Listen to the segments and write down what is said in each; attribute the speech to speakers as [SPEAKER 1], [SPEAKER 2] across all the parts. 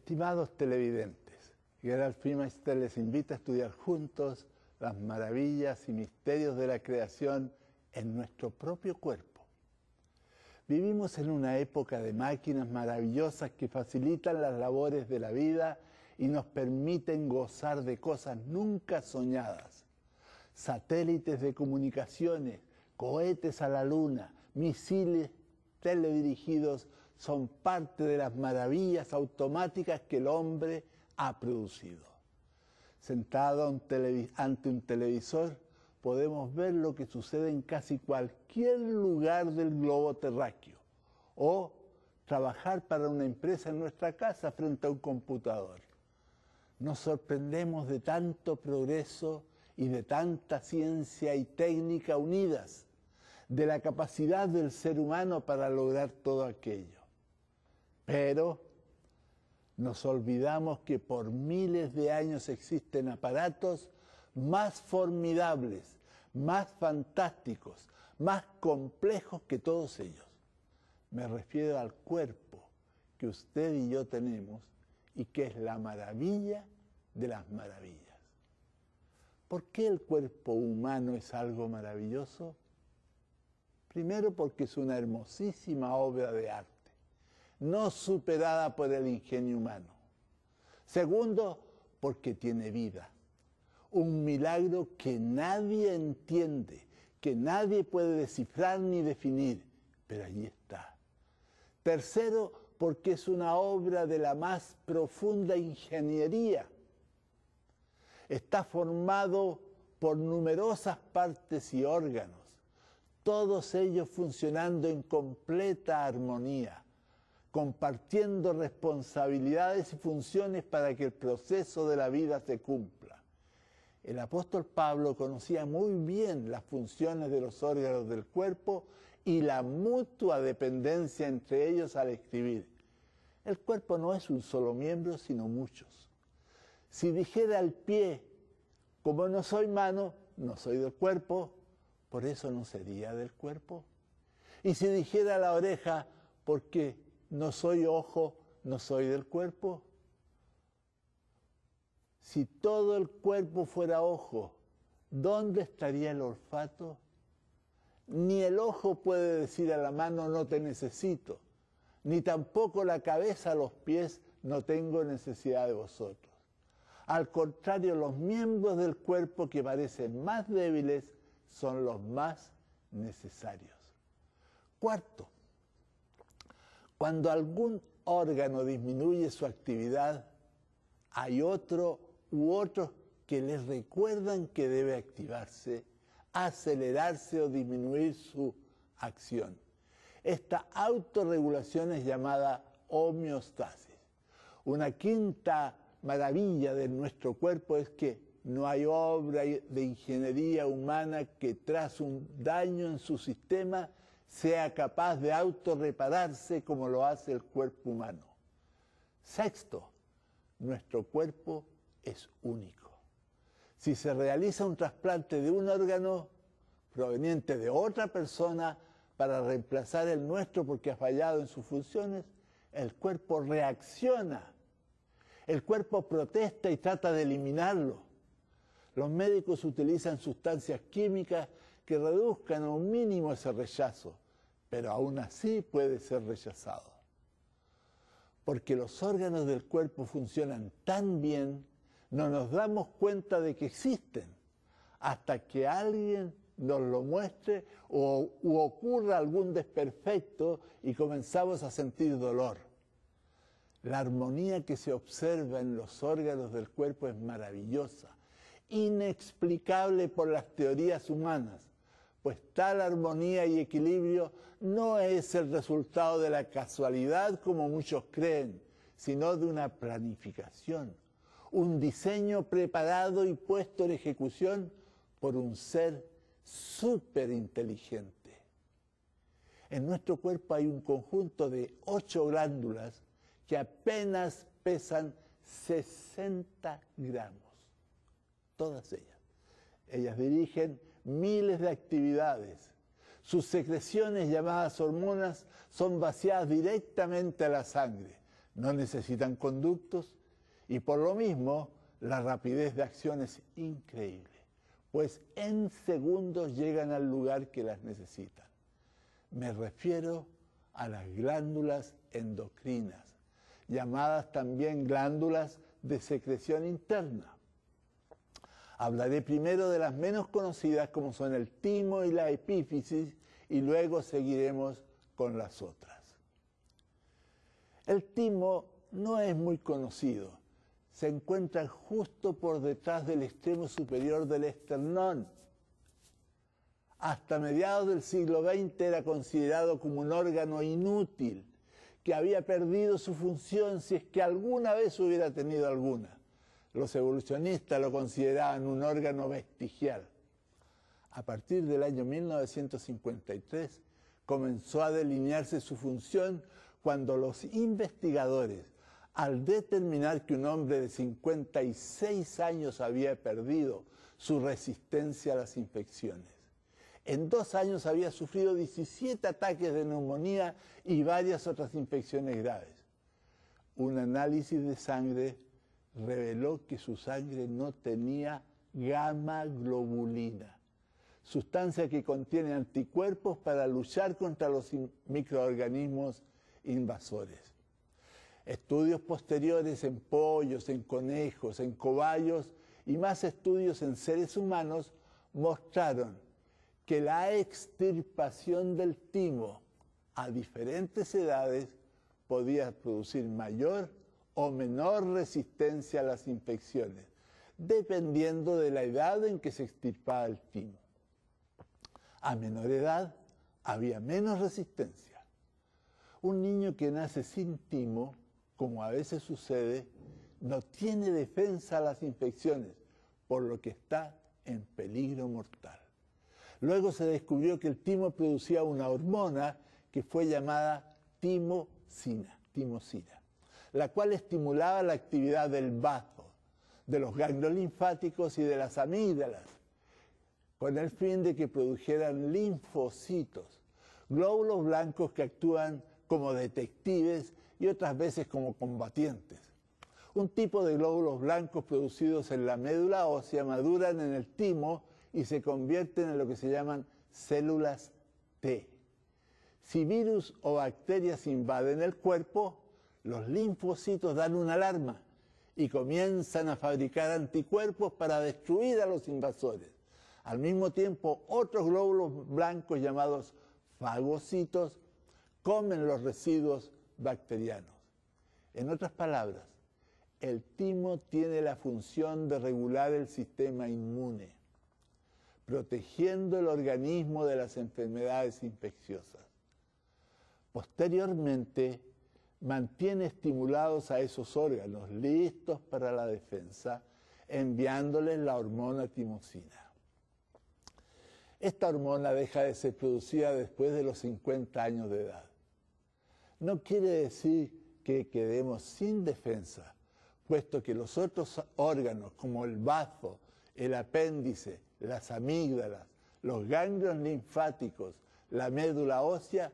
[SPEAKER 1] Estimados televidentes, Gerald Freemeister les invita a estudiar juntos las maravillas y misterios de la creación en nuestro propio cuerpo. Vivimos en una época de máquinas maravillosas que facilitan las labores de la vida y nos permiten gozar de cosas nunca soñadas. Satélites de comunicaciones, cohetes a la luna, misiles teledirigidos son parte de las maravillas automáticas que el hombre ha producido. Sentado ante un televisor podemos ver lo que sucede en casi cualquier lugar del globo terráqueo o trabajar para una empresa en nuestra casa frente a un computador. Nos sorprendemos de tanto progreso y de tanta ciencia y técnica unidas, de la capacidad del ser humano para lograr todo aquello. Pero nos olvidamos que por miles de años existen aparatos más formidables, más fantásticos, más complejos que todos ellos. Me refiero al cuerpo que usted y yo tenemos y que es la maravilla de las maravillas. ¿Por qué el cuerpo humano es algo maravilloso? Primero porque es una hermosísima obra de arte no superada por el ingenio humano. Segundo, porque tiene vida. Un milagro que nadie entiende, que nadie puede descifrar ni definir, pero allí está. Tercero, porque es una obra de la más profunda ingeniería. Está formado por numerosas partes y órganos, todos ellos funcionando en completa armonía compartiendo responsabilidades y funciones para que el proceso de la vida se cumpla. El apóstol Pablo conocía muy bien las funciones de los órganos del cuerpo y la mutua dependencia entre ellos al escribir. El cuerpo no es un solo miembro, sino muchos. Si dijera al pie, como no soy mano, no soy del cuerpo, por eso no sería del cuerpo. Y si dijera a la oreja, ¿por qué? no soy ojo, no soy del cuerpo. Si todo el cuerpo fuera ojo, ¿dónde estaría el olfato? Ni el ojo puede decir a la mano no te necesito, ni tampoco la cabeza a los pies no tengo necesidad de vosotros. Al contrario, los miembros del cuerpo que parecen más débiles son los más necesarios. Cuarto, cuando algún órgano disminuye su actividad, hay otro u otros que les recuerdan que debe activarse, acelerarse o disminuir su acción. Esta autorregulación es llamada homeostasis. Una quinta maravilla de nuestro cuerpo es que no hay obra de ingeniería humana que tras un daño en su sistema sea capaz de autorrepararse como lo hace el cuerpo humano. Sexto, nuestro cuerpo es único. Si se realiza un trasplante de un órgano proveniente de otra persona para reemplazar el nuestro porque ha fallado en sus funciones, el cuerpo reacciona. El cuerpo protesta y trata de eliminarlo. Los médicos utilizan sustancias químicas que reduzcan a un mínimo ese rechazo, pero aún así puede ser rechazado. Porque los órganos del cuerpo funcionan tan bien, no nos damos cuenta de que existen, hasta que alguien nos lo muestre o ocurra algún desperfecto y comenzamos a sentir dolor. La armonía que se observa en los órganos del cuerpo es maravillosa, inexplicable por las teorías humanas, pues tal armonía y equilibrio no es el resultado de la casualidad como muchos creen, sino de una planificación, un diseño preparado y puesto en ejecución por un ser inteligente. En nuestro cuerpo hay un conjunto de ocho glándulas que apenas pesan 60 gramos, todas ellas. Ellas dirigen miles de actividades. Sus secreciones llamadas hormonas son vaciadas directamente a la sangre, no necesitan conductos y por lo mismo la rapidez de acción es increíble, pues en segundos llegan al lugar que las necesitan. Me refiero a las glándulas endocrinas, llamadas también glándulas de secreción interna. Hablaré primero de las menos conocidas como son el timo y la epífisis y luego seguiremos con las otras. El timo no es muy conocido. Se encuentra justo por detrás del extremo superior del esternón. Hasta mediados del siglo XX era considerado como un órgano inútil, que había perdido su función si es que alguna vez hubiera tenido alguna los evolucionistas lo consideraban un órgano vestigial. A partir del año 1953 comenzó a delinearse su función cuando los investigadores, al determinar que un hombre de 56 años había perdido su resistencia a las infecciones, en dos años había sufrido 17 ataques de neumonía y varias otras infecciones graves. Un análisis de sangre reveló que su sangre no tenía gamma globulina, sustancia que contiene anticuerpos para luchar contra los microorganismos invasores. Estudios posteriores en pollos, en conejos, en cobayos y más estudios en seres humanos mostraron que la extirpación del timo a diferentes edades podía producir mayor o menor resistencia a las infecciones, dependiendo de la edad en que se extirpaba el timo. A menor edad había menos resistencia. Un niño que nace sin timo, como a veces sucede, no tiene defensa a las infecciones, por lo que está en peligro mortal. Luego se descubrió que el timo producía una hormona que fue llamada timocina, timocina la cual estimulaba la actividad del bazo, de los ganglios linfáticos y de las amígdalas, con el fin de que produjeran linfocitos, glóbulos blancos que actúan como detectives y otras veces como combatientes. Un tipo de glóbulos blancos producidos en la médula ósea maduran en el timo y se convierten en lo que se llaman células T. Si virus o bacterias invaden el cuerpo, los linfocitos dan una alarma y comienzan a fabricar anticuerpos para destruir a los invasores. Al mismo tiempo, otros glóbulos blancos llamados fagocitos comen los residuos bacterianos. En otras palabras, el timo tiene la función de regular el sistema inmune, protegiendo el organismo de las enfermedades infecciosas. Posteriormente, mantiene estimulados a esos órganos listos para la defensa, enviándoles la hormona timocina. Esta hormona deja de ser producida después de los 50 años de edad. No quiere decir que quedemos sin defensa, puesto que los otros órganos como el bazo, el apéndice, las amígdalas, los ganglios linfáticos, la médula ósea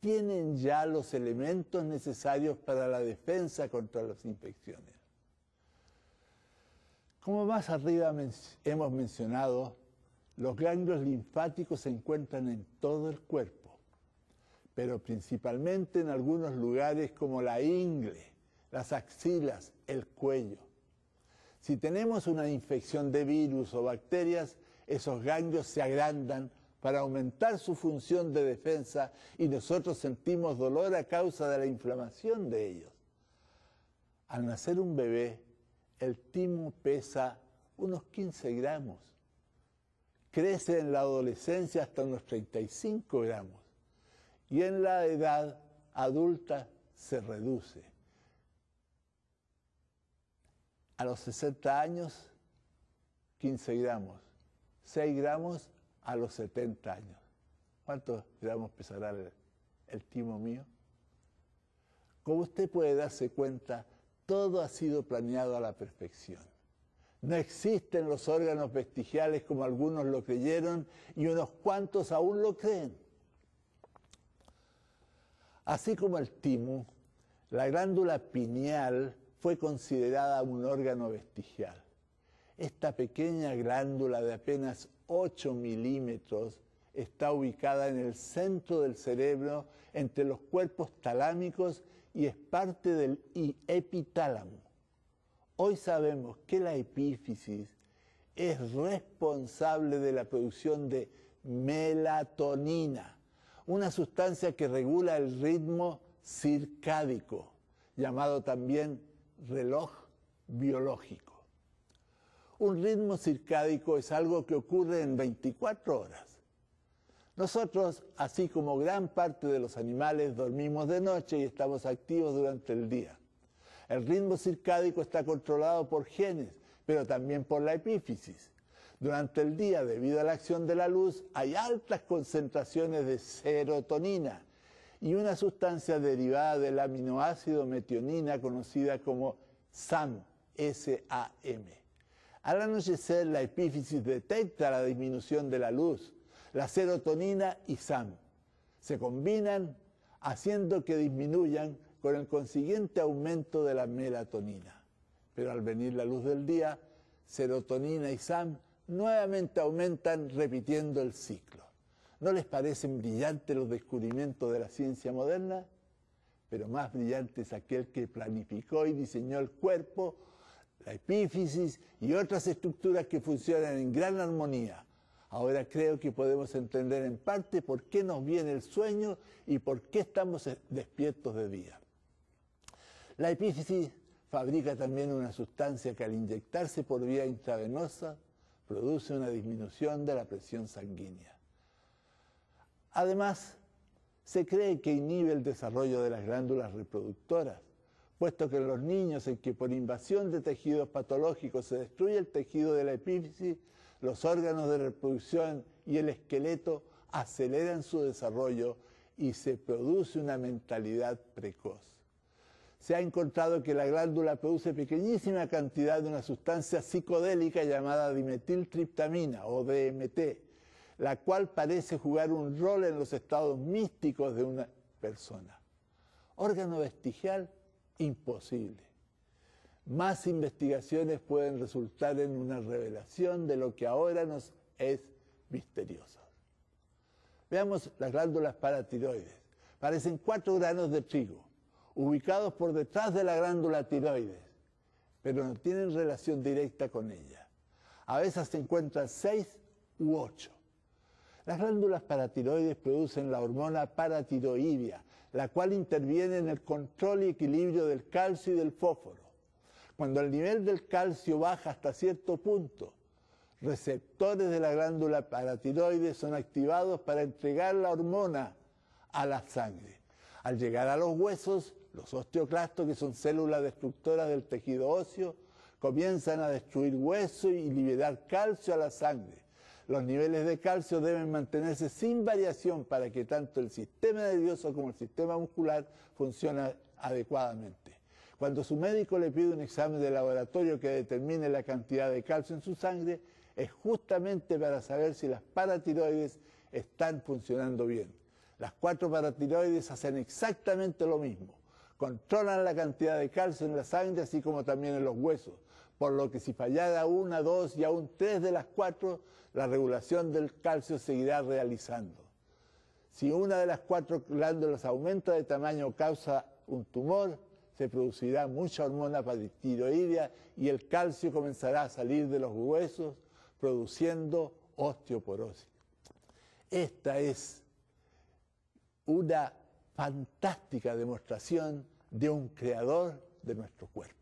[SPEAKER 1] tienen ya los elementos necesarios para la defensa contra las infecciones. Como más arriba hemos mencionado, los ganglios linfáticos se encuentran en todo el cuerpo, pero principalmente en algunos lugares como la ingle, las axilas, el cuello. Si tenemos una infección de virus o bacterias, esos ganglios se agrandan para aumentar su función de defensa y nosotros sentimos dolor a causa de la inflamación de ellos. Al nacer un bebé, el timo pesa unos 15 gramos. Crece en la adolescencia hasta unos 35 gramos. Y en la edad adulta se reduce. A los 60 años, 15 gramos. 6 gramos a los 70 años. ¿Cuántos esperamos pesar el timo mío? Como usted puede darse cuenta, todo ha sido planeado a la perfección. No existen los órganos vestigiales como algunos lo creyeron y unos cuantos aún lo creen. Así como el timo, la glándula pineal fue considerada un órgano vestigial. Esta pequeña glándula de apenas 8 milímetros está ubicada en el centro del cerebro, entre los cuerpos talámicos y es parte del epitálamo. Hoy sabemos que la epífisis es responsable de la producción de melatonina, una sustancia que regula el ritmo circádico, llamado también reloj biológico. Un ritmo circádico es algo que ocurre en 24 horas. Nosotros, así como gran parte de los animales, dormimos de noche y estamos activos durante el día. El ritmo circádico está controlado por genes, pero también por la epífisis. Durante el día, debido a la acción de la luz, hay altas concentraciones de serotonina y una sustancia derivada del aminoácido metionina conocida como SAM, S-A-M. Al anochecer, la epífisis detecta la disminución de la luz. La serotonina y SAM se combinan haciendo que disminuyan con el consiguiente aumento de la melatonina. Pero al venir la luz del día, serotonina y SAM nuevamente aumentan repitiendo el ciclo. ¿No les parecen brillantes los descubrimientos de la ciencia moderna? Pero más brillante es aquel que planificó y diseñó el cuerpo la epífisis y otras estructuras que funcionan en gran armonía. Ahora creo que podemos entender en parte por qué nos viene el sueño y por qué estamos eh, despiertos de día. La epífisis fabrica también una sustancia que al inyectarse por vía intravenosa produce una disminución de la presión sanguínea. Además, se cree que inhibe el desarrollo de las glándulas reproductoras, puesto que en los niños en que por invasión de tejidos patológicos se destruye el tejido de la epífisis, los órganos de reproducción y el esqueleto aceleran su desarrollo y se produce una mentalidad precoz. Se ha encontrado que la glándula produce pequeñísima cantidad de una sustancia psicodélica llamada dimetiltriptamina o DMT, la cual parece jugar un rol en los estados místicos de una persona. Órgano vestigial imposible. Más investigaciones pueden resultar en una revelación de lo que ahora nos es misterioso. Veamos las glándulas paratiroides. Parecen cuatro granos de trigo, ubicados por detrás de la glándula tiroides, pero no tienen relación directa con ella. A veces se encuentran seis u ocho. Las glándulas paratiroides producen la hormona paratiroidia, la cual interviene en el control y equilibrio del calcio y del fósforo. Cuando el nivel del calcio baja hasta cierto punto, receptores de la glándula paratiroides son activados para entregar la hormona a la sangre. Al llegar a los huesos, los osteoclastos, que son células destructoras del tejido óseo, comienzan a destruir hueso y liberar calcio a la sangre. Los niveles de calcio deben mantenerse sin variación para que tanto el sistema nervioso como el sistema muscular funcionen adecuadamente. Cuando su médico le pide un examen de laboratorio que determine la cantidad de calcio en su sangre, es justamente para saber si las paratiroides están funcionando bien. Las cuatro paratiroides hacen exactamente lo mismo. Controlan la cantidad de calcio en la sangre, así como también en los huesos por lo que si fallara una, dos y aún tres de las cuatro, la regulación del calcio seguirá realizando. Si una de las cuatro glándulas aumenta de tamaño o causa un tumor, se producirá mucha hormona paratiroidea y el calcio comenzará a salir de los huesos produciendo osteoporosis. Esta es una fantástica demostración de un creador de nuestro cuerpo.